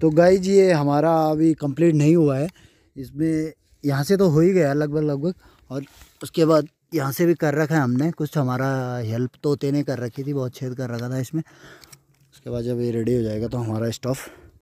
तो गाइज ये हमारा अभी कंप्लीट नहीं हुआ है इसमें यहाँ से तो हो ही गया लगभग लगभग और उसके बाद यहाँ से भी कर रखा है हमने कुछ हमारा हेल्प तोते ने कर रखी थी बहुत छेद कर रखा था इसमें उसके बाद जब ये रेडी हो जाएगा तो हमारा स्टॉफ